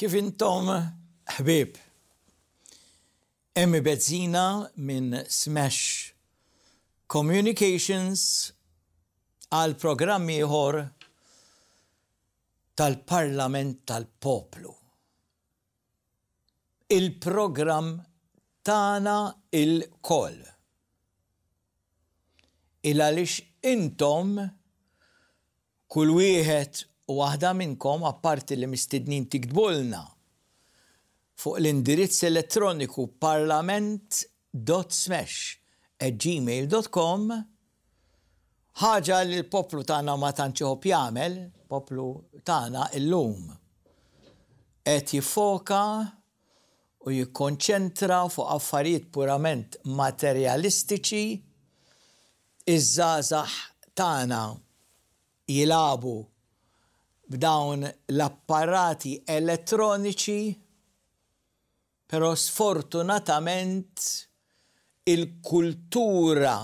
Kif intom ħbib, Emmi Bezzina minn Smash Communications għal programmi ieħor tal-Parlament tal-Poplu. il program tana il-koll. Il għalix intom kull wieħed U għahda minnkom, apparti li mistednin tiktbulna fuq l-indirizz elettroniku parlament.smash at gmail.com ħaġa li l-poplu tagħna ma tanċiħu jagħmel, poplu tagħna illum qed jiffoka u jikkonċentra fuq affarijiet purament materjalistiċi iż żazax tagħna jilabu b'dawn l-apparati elettroniċi, però sfortunatament il-kultura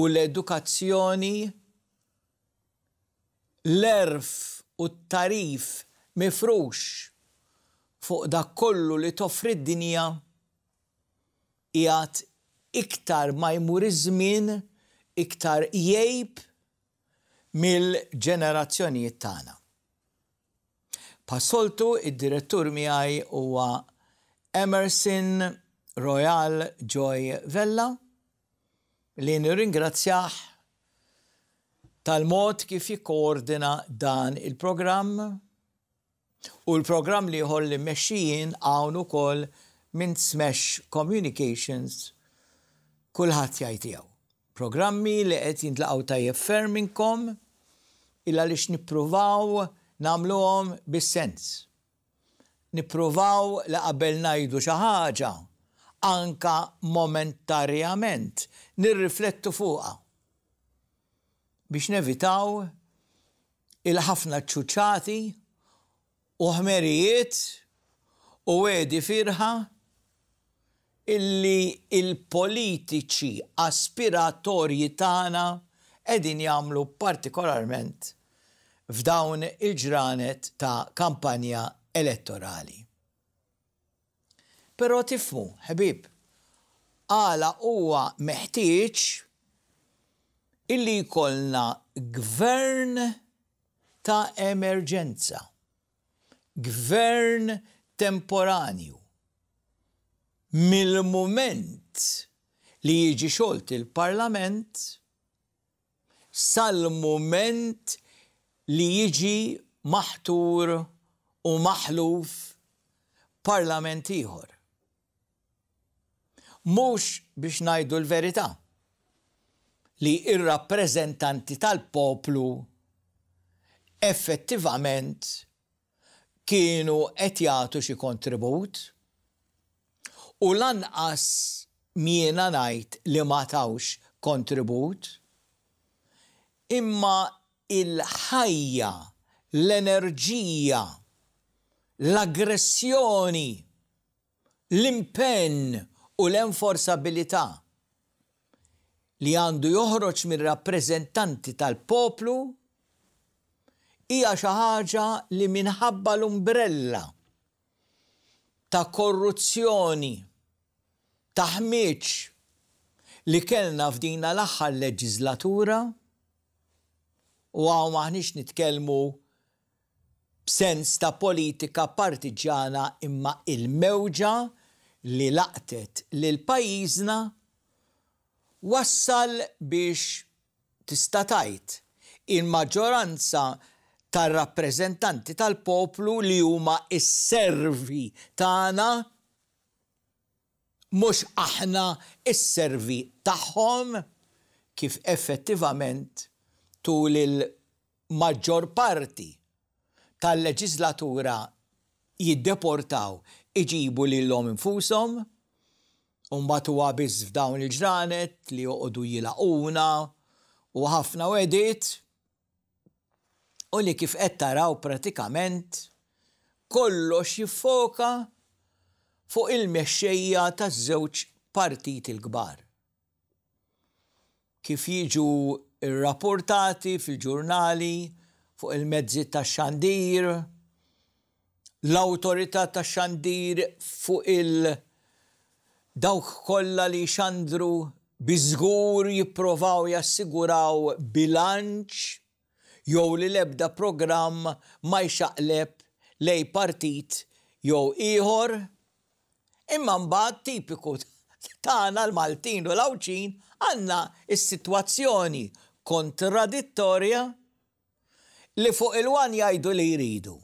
u l-edukazzjoni l-erf u t-tarif mifrux fuq da kollu li toffri d-dinja jgħat iktar ma jmur iż-żmien, iktar jgħib mill-ġenerazzjonijiet tagħna. Passoltu id-direttur miegħi huwa Emerson Royal Joy Vella li nirringrazzjah tal-mod kif jikkoordina dan il-programm u l-programm li jħolli meċxijin għawnu kol minn Smash Communications kullħat jajtijaw. Programmi li qed jintlaqaw tajjeb ferminkom illa lix nipruvaw namluhom bis-sens. Nipruvaw la qabel najdu xi ħaġa anka momentarjament nirriflettu fuqa biex nevitaw il-ħafna ċuċati u ħmerijiet u wedi firħa illi il-politiċi aspiratorji tagħna edin jamlu partikolarment f'dawn il-ġranet ta' kampanja elettorali. Pero tifmu, ħbib, għala huwa meħtieġ illi kolna gvern ta' emerġenza, gvern temporanju. Mill-moment li jiġi xolt il-parlament, sal-moment li jiġi maħtur u maħluf parlament ieħor. Mhux biex ngħidu l-verità li ir-rappreżentanti tal-poplu effettivament kienu qed jagħtu xi kontribut u lanqas miena ngħid li ma tawx kontribut imma il-ħajja, l-enerġija, l-aggressjoni, l-impenn u l-enforsabilità li għandu joħroġ minn rappreżentanti tal-poplu hija xi ħaġa li minħabba l-umbrella ta' korruzzjoni, ta' ħmieġ li kellna f'dina l-aħħar leġiżlatura U għaw maħnix nitkelmu b'sens ta' politika partiġana imma il-mewġa li laqtet lil pajizna wassal biex tistatajt il-maġġoranza tar-rappreżentanti tal-poplu li huma s-servi tagħna mhux aħna s-servi tagħhom kif effettivament tul il-maġġor parti tal-leġislatura jiddeportaw iġibu li l-lom infusom, unbatu għabiz f'dawn il-ġranet li uqdu jilaquna u ħafna edit u li kif qed taraw pratikament kollox jiffoka fuq il-mexxejja taż-żewġ partit il-kbar. Kif jiġu irrapportati fil-ġurnali, fuq il-mezzi ta' xandir, l-autorità ta' xandir fuq il- dawk kollha li xandru biżgur jipprovaw jassiguraw bilanċ jew li lebda programm ma jxaqleb lej partit jew ieħor. Imma mbagħad tipiku tagħna l-Maltin u l-Awċin għandna is-sitwazzjoni kontradittorja li fuq il-wan jajdu li jridu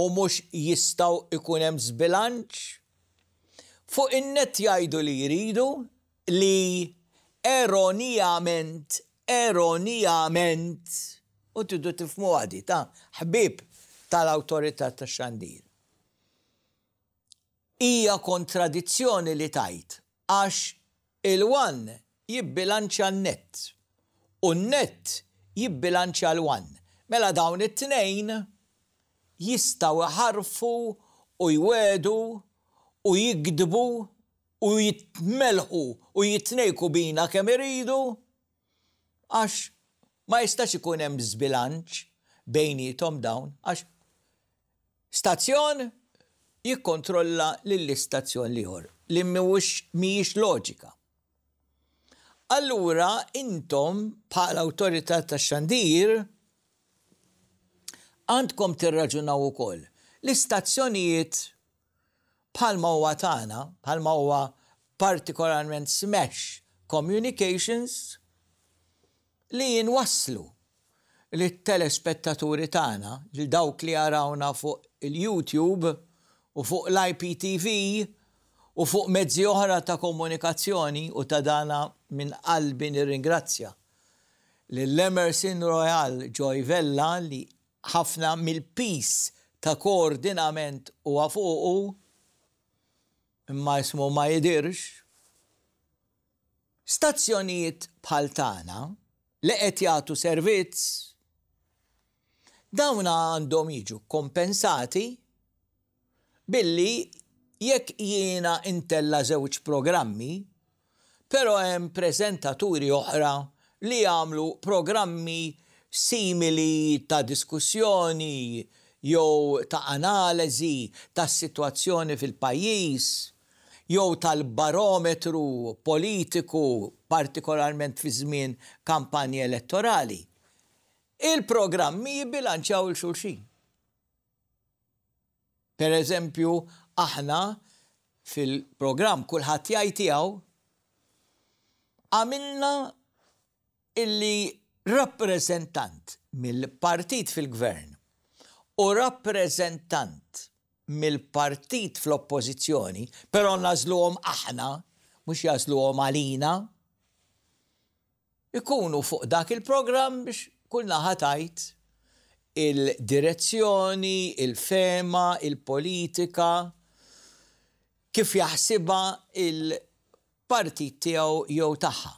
u mux jistaw ikunem zbilanċ fuq innet jajdu li jridu li eronijament, eronijament, u tiddu tifmu għadi, ta' ħbib tal-autorità ta' xandir. Ija kontradizzjoni li tajt, għax il-wan jibbilanċa net u net jibbilanċa l 1 Mela dawn it-tnejn jistaw ħarfu u jwedu u jikdbu u jitmelħu u jitnejku bina kemm iridu għax ma jistax ikun hemm żbilanċ tom dawn għax stazzjon jikkontrolla lill-istazzjon liħor li mhuwiex mhijiex loġika allura intom l autorità tax xandir għandkom tirraġunaw ukoll. L-istazzjonijiet bħalma huwa tagħna, bħalma huwa partikolarment smash communications li jinwaslu li telespettaturi tagħna li dawk li jarawna fuq il-YouTube u fuq l-IPTV u fuq mezzi oħra ta' komunikazzjoni u ta' dana minn qalbi nirringrazzja lill-Emerson Royal Joy Vella li ħafna mill-pis ta' koordinament u għafuqu imma jismu ma jidirx. Stazzjonijiet bħaltana li qed jagħtu servizz dawna għandhom jiġu kompensati billi jekk jiena intella żewġ programmi Pero hemm prezentaturi oħra li għamlu programmi simili ta' diskussjoni jew ta' analiżi tas situazzjoni fil-pajjiż jew tal-barometru politiku partikolarment fi żmien kampanji elettorali. Il-programmi jibbilanċaw il-xulxin. Per eżempju, aħna fil-programm kulħadd jgħid tiegħu għamilna illi rappresentant mill-partit fil-gvern u rappresentant mill-partit fl-oppozizjoni, pero nażluhom aħna, mhux jażluhom għalina, ikunu fuq dak il-programm biex kullna ħatajt il-direzzjoni, il-fema, il-politika, kif jaħsiba il-, politika partit tiegħu jew tagħha.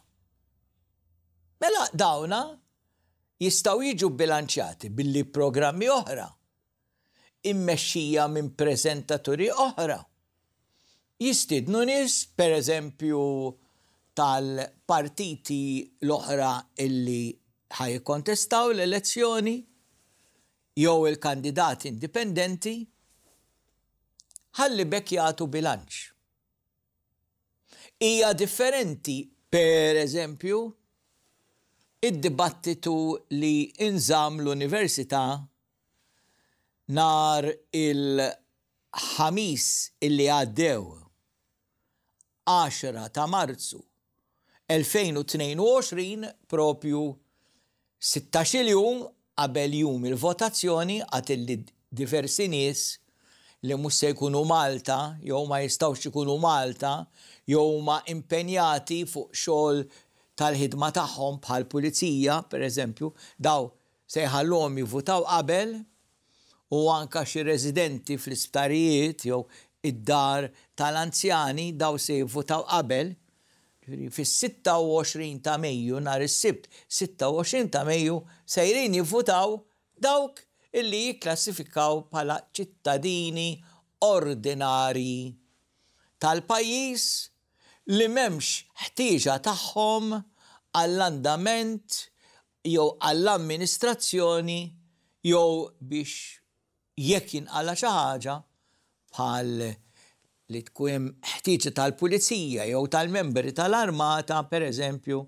Mela dawna jistaw jiġu bilanċjati billi programmi oħra, immexxija minn prezentaturi oħra. Jistidnu nis, per eżempju, tal-partiti l-oħra illi ħaj kontestaw l-elezzjoni, jew il-kandidati indipendenti, ħalli bekjatu jagħtu bilanċ hija differenti, per eżempju, id-dibattitu li inżam l-Università nar il-ħamis illi għaddew 10 ta' marzu 2022 propju 16 jum qabel jum il-votazzjoni għat il diversi nies li mhux se jkunu Malta, jew ma jistgħux ikunu Malta, jew ma impenjati fuq xogħol tal-ħidma tagħhom bħal pulizija, pereżempju, daw se jħallhom jivutaw qabel u anka xi residenti fl-isptarijiet jew id-dar tal-anzjani daw se jivutaw qabel fis-26 ta' Mejju nhar is-Sibt, 26 ta' Mejju sejrin jivvutaw dawk illi jiklassifikaw bħala ċittadini ordinari tal-pajis li memx ħtieġa tagħhom għall-andament jew għall-amministrazzjoni jew biex jekk jinqala xi ħaġa bħal li tkun ħtieġa tal-pulizija jew tal-membri tal-armata pereżempju,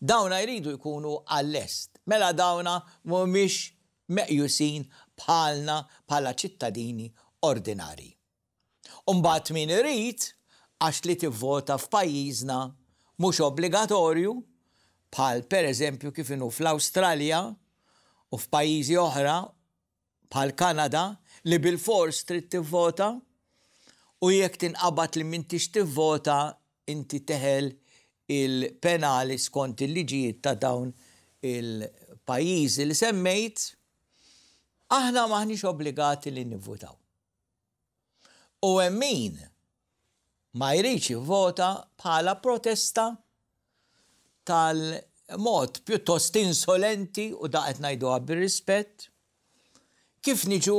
dawna jridu jkunu għall-est. Mela dawna mhumiex meqjusin bħalna bħala ċittadini ordinari. Umbat min irrit għax li tivvota f'pajjiżna mhux obbligatorju bħal per eżempju kif inhu fl-Awstralja u f'pajjiżi oħra bħal Kanada li bil-fors trid tivvota u jekk tinqabad li mintix tivvota inti teħel il-penali skont il-liġijiet ta' dawn il-pajjiżi li semmejt aħna maħniex obbligati li nivvutaw. U emmin ma jriċi vota bħala protesta tal-mod pjuttost insolenti u daqet najdu bir rispett kif niġu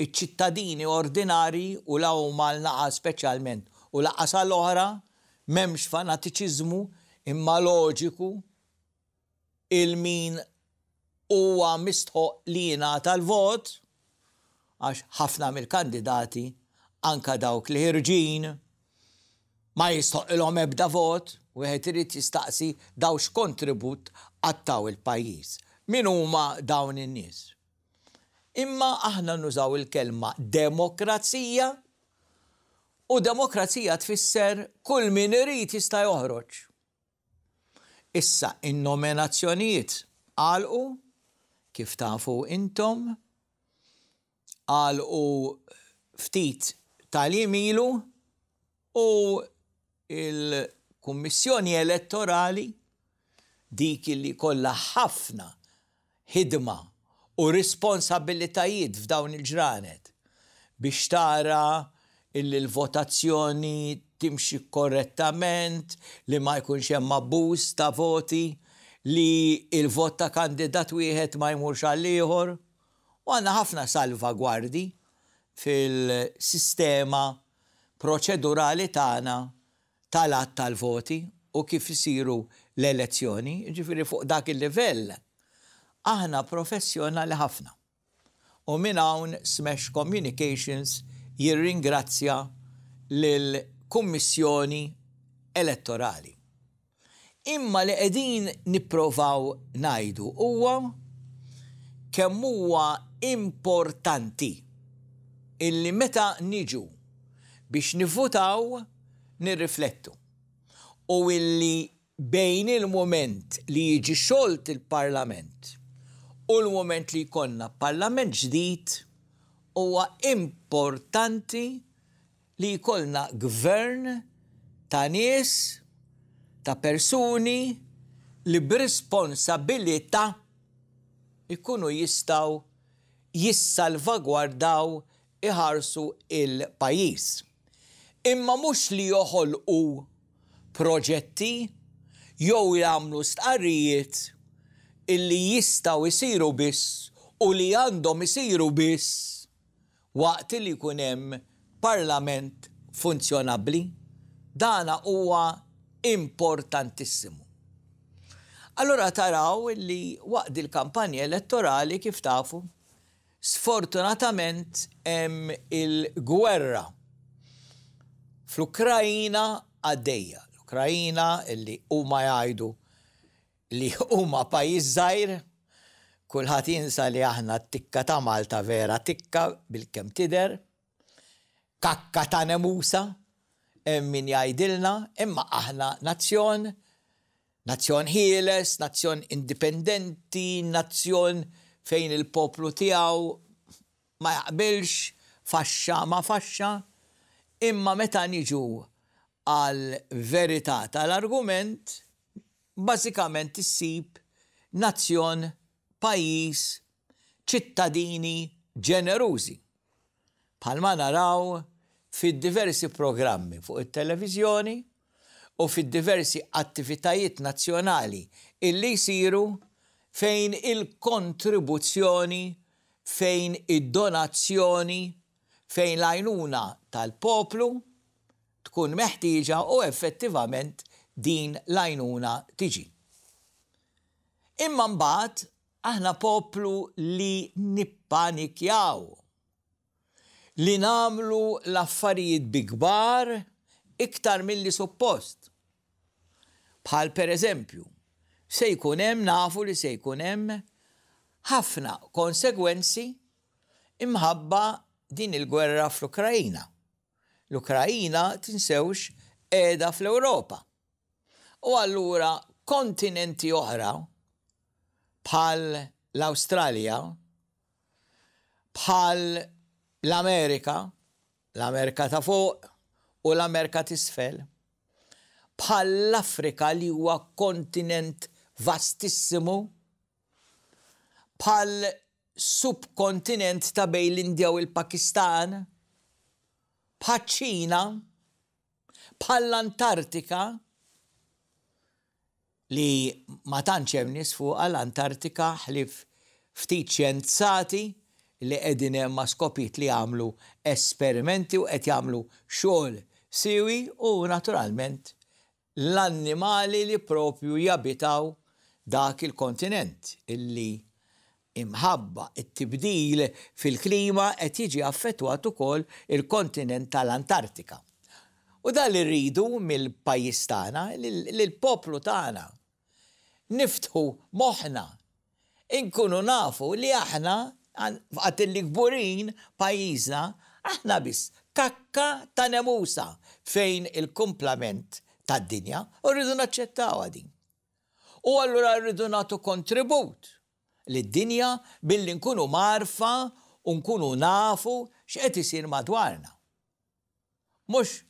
iċ-ċittadini ordinari u law mal-naqa specialment u laqas għall-oħra memx fanatiċizmu imma loġiku il-min huwa mistħoq li jingħata tal vot għax ħafna mill-kandidati anka dawk li ħirġin ma jistħoq ilhom ebda vot u qed irid jistaqsi dawx kontribut għattaw il-pajjiż. Min huma dawn in-nies? Imma aħna nużaw il-kelma demokrazija u demokrazija tfisser kull min irid jista' joħroġ. Issa in-nominazzjonijiet għalqu kif tafu intom, għal u ftit tal-jim ilu u il-Kummissjoni Elettorali dik li kollha ħafna ħidma u responsabilitajiet f'dawn il-ġranet biex tara il-votazzjoni timxi korrettament li ma jkunx hemm abbuż ta' voti li il-vot ta' kandidat wieħed ma jmurx għall-ieħor u għanna ħafna salvagwardi fil-sistema proċedurali tagħna tal-att tal-voti u kif isiru l-elezzjoni, ġifiri fuq dak il-livell. Aħna professjonali ħafna. U minn hawn Smash Communications jirringrazzja lil kummissjoni elettorali Imma li qegħdin nipprovaw najdu huwa kemm huwa importanti illi meta niġu biex nifutaw nirriflettu. U illi bejn il-moment li jiġi xolt il-parlament u l-moment li jkonna parlament ġdid huwa importanti li jkollna gvern ta' nies ta' persuni li b'responsabilità ikunu jistaw jissalvagwardaw iħarsu il-pajis. Imma mux li joħolqu proġetti jew jagħmlu stqarrijiet illi jistaw isiru biss u li għandhom isiru biss waqt li jkun hemm parlament funzjonabbli. Dana huwa importantissimu. Allora taraw li waqt il-kampanja elettorali kif tafu, sfortunatament hemm il-gwerra fl-Ukrajina għaddejja. L-Ukrajina li huma jgħidu li huma pajjiż żgħir, kulħadd insa li aħna tikka ta' Malta vera tikka bil-kem tider, kakka ta' nemusa, min jgħidilna, imma aħna nazzjon, nazzjon ħieles, nazzjon indipendenti, nazzjon fejn il-poplu tiegħu ma jaqbilx faxxa ma faxxa, imma meta niġu għal verità tal-argument, bażikament issib nazzjon, pajjiż, ċittadini ġenerużi. Palma naraw fid diversi programmi fuq it-televizjoni u fid diversi attivitajiet nazzjonali illi jisiru fejn il-kontribuzzjoni, fejn id-donazzjoni, fejn l-għajnuna tal-poplu tkun meħtieġa u effettivament din l ajnuna tiġi. Imma mbagħad aħna poplu li nippanikjaw li namlu l-affarijiet bigbar iktar mill-li suppost. Bħal per eżempju, se jkunem nafu li se jkunem ħafna konsegwenzi imħabba din il-gwerra fl-Ukrajina. L-Ukrajina tinsewx edha fl-Europa. U allura kontinenti oħra bħal l australia bħal l-Amerika, l-Amerika ta' fuq u l-Amerika tisfel, bħal l-Afrika li huwa kontinent vastissimu, bħal subkontinent ta' bej l-Indja u l-Pakistan, bħal ċina, bħal l-Antartika, li ma tantx hemm nies fuq l-Antartika ħlif ftit xjenzati li qegħdin hemm ma' skopit li jagħmlu esperimenti u qed jagħmlu xogħol siwi u naturalment l-annimali li propju jabitaw dak il-kontinent illi imħabba it-tibdil fil-klima qed jiġi affettwat ukoll il-kontinent tal-Antartika. U dan li rridu mill-pajjiż tagħna, lill-poplu tagħna. Niftħu moħħna, inkunu nafu li aħna għat il-gburin pajizna, aħna biss, kakka ta' nemusa fejn il-komplament ta' dinja u rridu naċċettaw għadin. U allura rridu natu kontribut li dinja billi nkunu marfa u nkunu nafu x'qed isir madwarna. Mux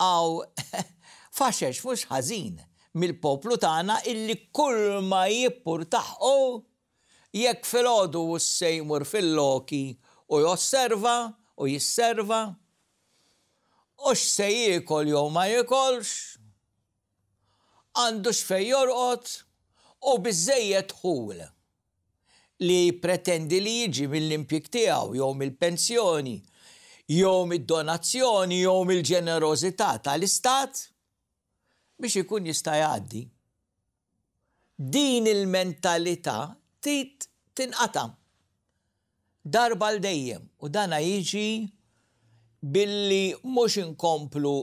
għaw faxex mux ħażin mill-poplu tagħna illi kull ma jippurtaħqu jekk fil-ħodu u s-sejmur fil-loki u josserva u jisserva u x-se jikol jew ma jikolx, għandu xfej jorqot u bizzejiet ħul li pretendi li jiġi mill-impjik tiegħu jew mill-pensjoni jew mid-donazzjoni jew mill ġenerozita tal-istat biex ikun jista' jgħaddi. Din il-mentalità ftit tinqata darba l dejjem u dana jiġi billi mhux inkomplu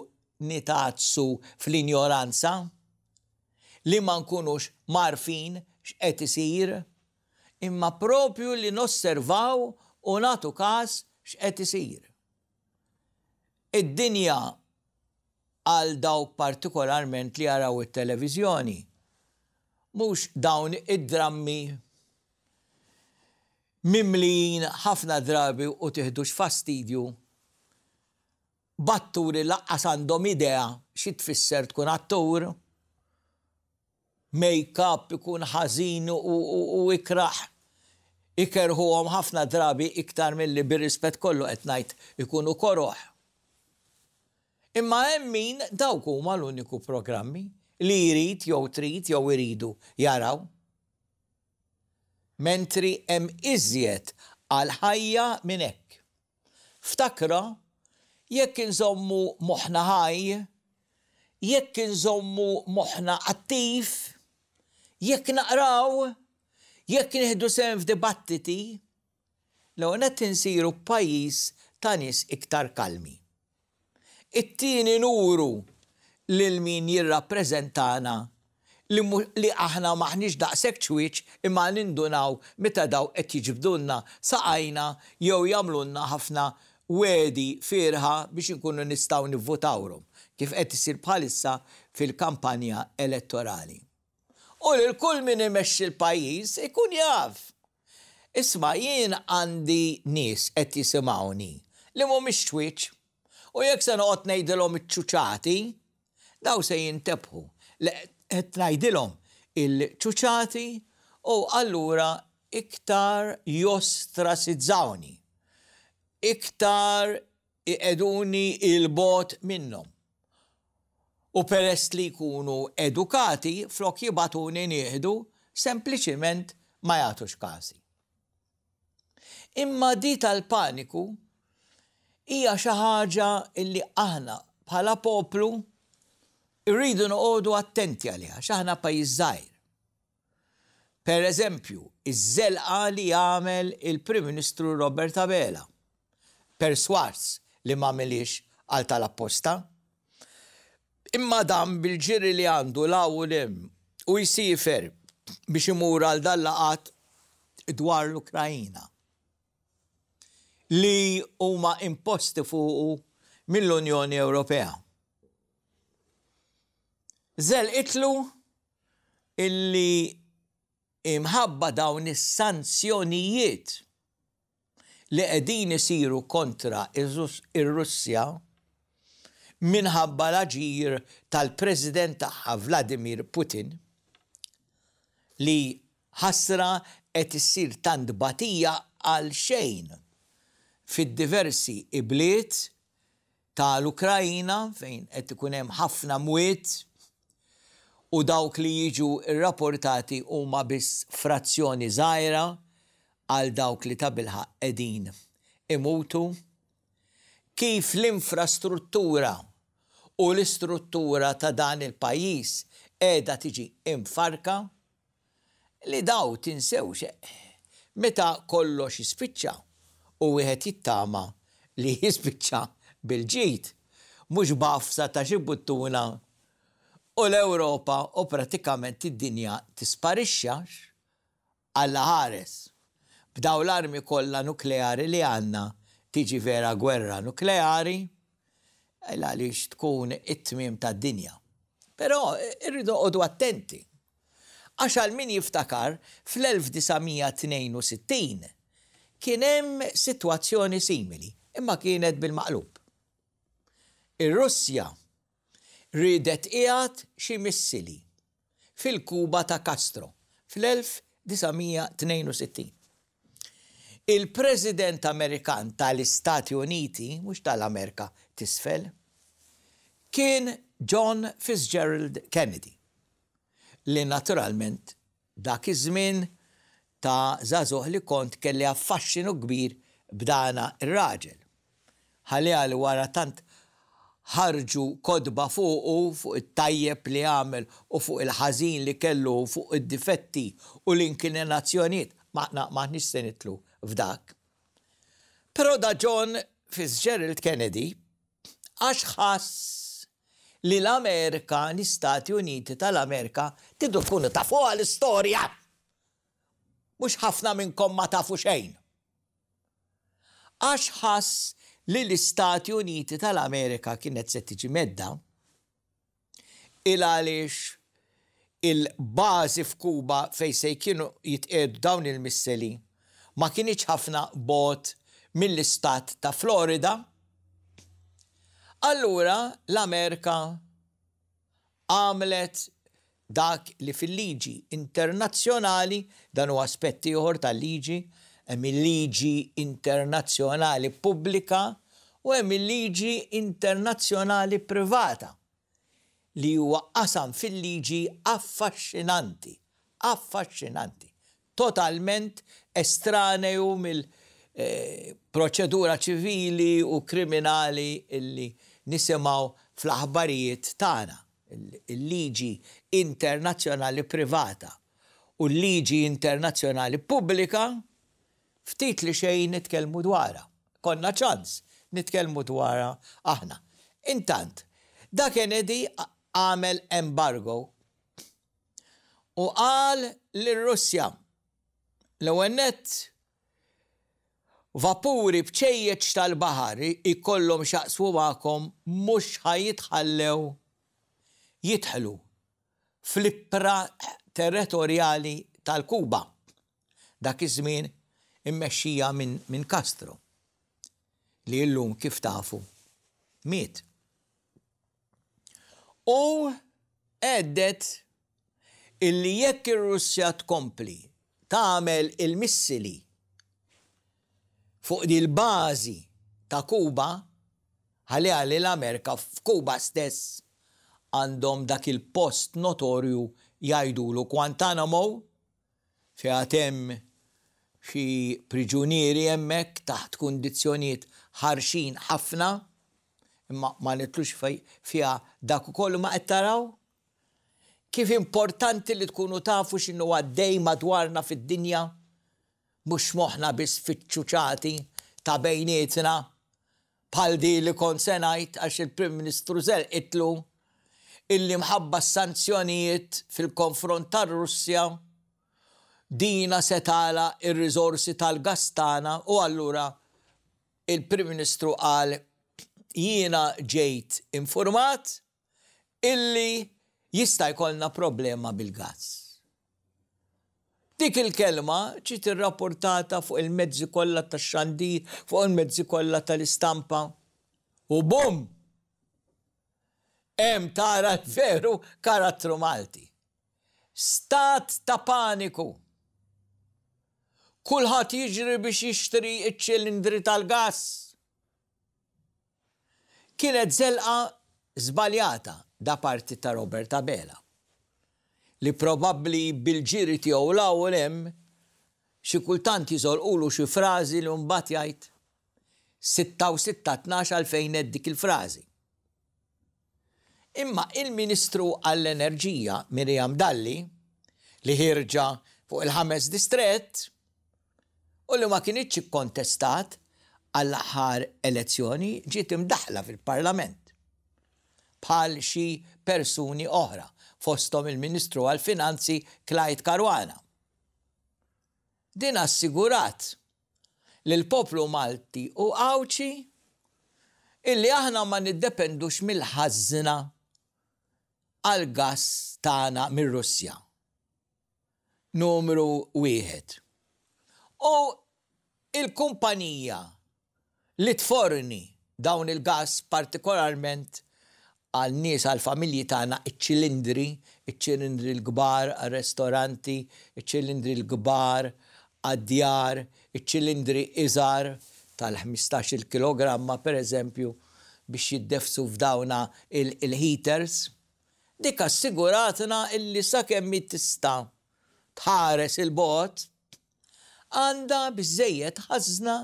nitazzu fl-injoranza li ma nkunux marfin x'qed isir imma propju li nosservaw u natu każ x'qed isir. Id-dinja għal dawk partikolarment li jaraw it-televiżjoni mhux dawn id-drammi mimlin ħafna drabi u tiħdux fastidju. Batturi laqqas għandhom idea xi tfisser tkun attur, make-up ikun ħażin u ikraħ. Ikerħuhom ħafna drabi iktar mill-li bir-rispett kollu qed ngħid ikunu koroħ. Imma hemm min dawk huma l-uniku programmi li jrid jew trid jew iridu jaraw mentri hemm iżjed għal ħajja minn hekk. Ftakra, jekk nżommu moħna ħaj, jekk nżommu moħna attiv, jekk naqraw, jekk nieħdu sem f'dibattiti, l qed insiru pajjiż ta' nies iktar kalmi. It-tieni nuru lil min jirrappreżentana li aħna maħniġ daqsek ċwiċ imma nindunaw meta daw qed jiġibdulna saqajna jew jagħmlunna ħafna wedi firħa biex inkunu nistgħu nivvotawhom kif qed isir bħalissa fil-kampanja elettorali. U l kull min imexxi l-pajjiż ikun jaf. Isma' jien għandi nies qed jisimgħuni li mhumiex ċwiċ u jekk se noqgħod ngħidilhom iċċuċati, daw se jintebħu qed tnajdilhom il-ċuċati u allura iktar jostrasizzawni, iktar iqeduni il-bot minnom. U peress li jkunu edukati, flok jibatuni nieħdu sempliciment ma jagħtux każi. Imma di tal-paniku hija xi ħaġa illi aħna bħala poplu irridu noqogħdu attenti għaliha x'aħna pajjiż żgħir. Per eżempju, iż-żelqa li jagħmel il-Prim Ministru Robert Abela perswars li ma milix għal tal-apposta. Imma dam bil-ġiri li għandu law u jisifer biex imur għal dal-laqat dwar l-Ukrajina li huma imposti fuq mill-Unjoni Ewropea. Zell itlu illi imħabba dawn is-sanzjonijiet li qegħdin isiru kontra ir-Russja minħabba l-aġir tal-President tagħha Vladimir Putin li ħasra qed issir tant batija għal xejn fid-diversi ibliet tal-Ukrajina fejn qed ikun hemm ħafna mwiet u dawk li jiġu rapportati huma biss frazzjoni żgħira għal dawk li ta' edin qegħdin imutu kif l-infrastruttura u l-istruttura ta' dan il-pajis edha tiġi imfarka li daw tinsew meta kollox jispiċċa u wieħed jittama li jispiċċa bil ġid mhux bafsa ta' xi buttuna U l-Europa u pratikament id-dinja tisparixxax għalla ħares. B'daw l-armi kollha nukleari li għandna tiġi vera gwerra nukleari għaliex tkun it-tmim ta' dinja. Però irridu għodu attenti. Għax għal min jiftakar fl-1962 hemm situazzjoni simili, imma kienet bil-maqlub. Ir-Russja ridet qiegħed xi missili fil-Kuba ta' Castro fl-1962. Il-President Amerikan tal-Istati Uniti, mhux tal-Amerika tisfel, kien John Fitzgerald Kennedy li naturalment dak iż-żmien ta' zazuħ li kont kelli affaxxinu kbir b'dana ir-raġel. Ħalli għal wara tant ħarġu kodba u fuq it-tajjeb li għamel u fuq il-ħażin li kellu fuq id-difetti u l-inkinazzjoniet maħna maħni se nitlu f'dak. Pero da John Fitzgerald Kennedy għax ħass li l-Amerika, l-Istati Uniti tal-Amerika tiddu tkun ta' fuq l-istorja. Mux ħafna minnkom ma tafu xejn. Għax ħass li l-Istati Uniti tal-Amerika kienet se tiġi medda il għaliex il-bazi f'Kuba fej se kienu jitqedu dawn il-misseli ma kienieċ ħafna bot mill-istat ta' Florida. Allura l-Amerika għamlet dak li fil-liġi internazzjonali dan u aspetti uħor tal-liġi hemm il-liġi internazzjonali pubblika u hemm il-liġi internazzjonali privata li huwa qasam fil-liġi affaxxinanti, affaxxinanti, totalment estraneju mill-proċedura eh, ċivili u kriminali illi nisimaw fl-aħbarijiet tagħna il-liġi internazzjonali privata u l-liġi internazzjonali pubblika ftit li xejn nitkelmu dwarha. Konna ċans nitkellmu dwarha aħna. Intant, da Kennedy għamel embargo u qal l-Russja l-għennet vapuri bċejjeċ tal bahari ikollom xaqsu għakom mux ħajitħallew jitħlu fl-ippra territorjali tal-Kuba. Dak iż-żmien immexxija minn min Castro li llum kif tafu miet. U għeddet illi jekk ir-Russja tkompli tagħmel il-missili fuq il bażi ta' Kuba ħalli għalli l-Amerika f'Kuba stess għandhom dak il-post notorju jajdulu Guantanamo fi għatem xi priġunieri hemmhekk taħt kundizzjonijiet ħarxin ħafna imma ma nitlux fiha dak ukoll ma qed taraw kif importanti li tkunu tafu x'inhu għaddej madwarna fid-dinja mhux moħħna biss fiċċuċati ta' bejnietna bħal di li kon senajt għax il-Prim Ministru Zell itlu illi mħabba s sanzjonijiet fil-konfront tar-Russja dina se il-rizorsi riżorsi tal-gastana u allura il-Prim Ministru qal jiena ġejt informat illi jista' jkollna problema bil-gas. Dik il-kelma ġiet irrapportata fuq il-mezzi kollha tax-xandir, fuq il-mezzi kollha tal-istampa. U bum! Hemm tara veru karattru Malti. Stat ta' paniku. Kulħadd jiġri biex jixtri iċ-ċilindri tal-gas. Kienet zelqa żbaljata da parti ta' Robert Abela li probabbli bil-ġiri tiegħu l-ewwel hemm xi kultant jiżolqulu xi frażi li mbagħad jgħid 6-6-12 għalfejn dik il-frażi. Imma il-Ministru għall-Enerġija Mirjam Dalli li ħirġa fuq il-ħames distret u li ma kienieċ kontestat għall-aħħar elezzjoni ġiet imdaħla fil-parlament bħal xi persuni oħra fostom il-Ministru għal-Finanzi Klajt Karwana. Din assigurat li l-poplu Malti u għawċi illi aħna ma niddependux mill-ħazzina għal gas tagħna mir-Russja. Numru wieħed. U il-kumpanija li tforni dawn il-gas partikolarment għal nies għal familji tagħna iċ-ċilindri, iċ-ċilindri l-kbar għal ristoranti iċ-ċilindri l-kbar għad-djar, iċ-ċilindri iżar tal-15 kg per eżempju biex jiddefsu f'dawna il-heaters. Dik assiguratna illi sakemm tista' tħares il-bot għanda bizzejiet ħazna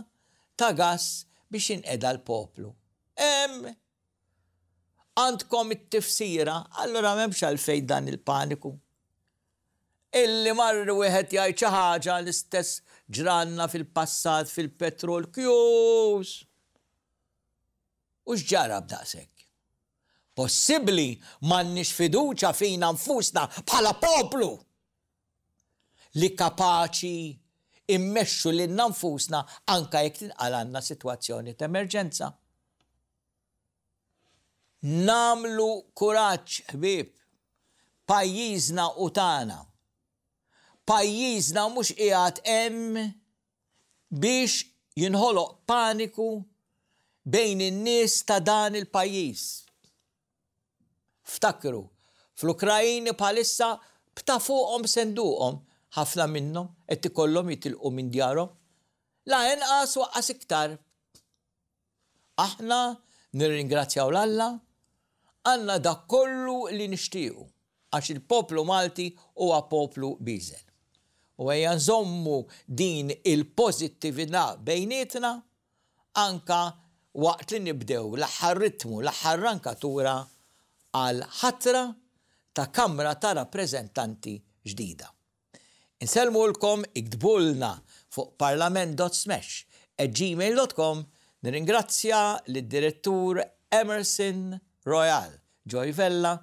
ta' gas biex inqeda l-poplu. Em, għandkom it-tifsira, allora memx għalfej dan il-paniku. Illi marru wieħed jgħid ħaġa l-istess ġranna fil-passat fil-petrol kjus. U x'ġara b'daqshekk? Possibbli m'għandniex fiduċa fina nfusna bħala poplu li kapaċi immexxu lil nanfusna anka jekk tinqal għandna sitwazzjoni ta' emerġenza. Namlu kuraġġ ħbib pajjiżna u tagħna. Pajjiżna mhux qiegħed hemm biex jinħoloq paniku bejn in-nies ta' dan il-pajjiż. Ftakru, fl-Ukrajni palissa bta' fuqhom senduqhom ħafna minnhom qed ikollhom jitilqu minn djarhom. La inqas waqqas iktar. Aħna nirringrazzjaw l-Alla għanna da kollu li nixtiequ għax il-poplu Malti huwa poplu biżel. U għajja nżommu din il pozittivina bejnietna anka waqt li nibdew l-aħħar ritmu, l-aħħar rankatura għal ħatra ta' Kamra ta' rappresentanti ġdida. Inselmu l-kom iktbulna fuq parlament.smash at gmail.com nirringrazzja l-direttur Emerson Royal, Joy Vella,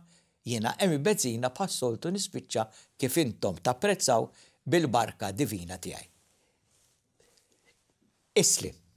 jena Emi Bezzina passoltu nispiċċa kif intom tapprezzaw bil-barka divina tiegħi. Islim.